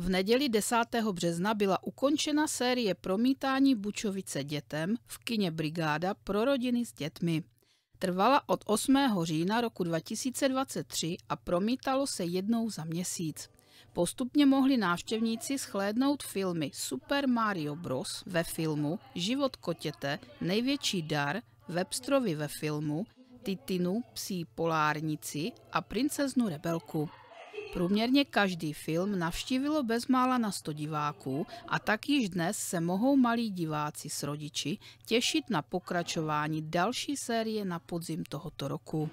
V neděli 10. března byla ukončena série promítání Bučovice dětem v kině Brigáda pro rodiny s dětmi. Trvala od 8. října roku 2023 a promítalo se jednou za měsíc. Postupně mohli návštěvníci schlédnout filmy Super Mario Bros. ve filmu, Život kotěte, Největší dar, Webstrovi ve filmu, Titinu, Psí polárnici a Princeznu rebelku. Průměrně každý film navštívilo bezmála na 100 diváků a tak již dnes se mohou malí diváci s rodiči těšit na pokračování další série na podzim tohoto roku.